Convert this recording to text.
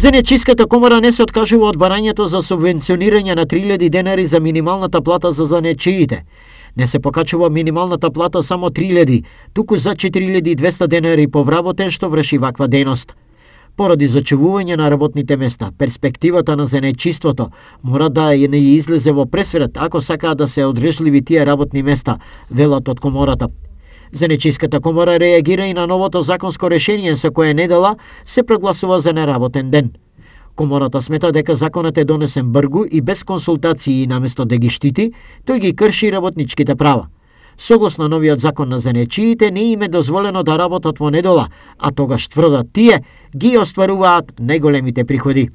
Занаетчиската комора не се откажува од барањето за субвенционирање на 3000 денари за минималната плата за занечиите. Не се покачува минималната плата само 3000, туку за 4200 денари по вработен што врши ваква дејност. Поради зачувување на работните места, перспективата на зенечиството мора да ја не излезе во пресвет ако сакаат да се одрежливи тие работни места, велат од комората. Зенечиската комора реагира и на новото законско решение со кое недела се прогласува за неработен ден. Комората смета дека законот е донесен бргу и без консултации и наместо да ги штити, тој ги крши работничките права. Согласно новиот закон на зенечиите, не им е дозволено да работат во недела, а тогаш тврдат тие ги остваруваат неголемите приходи.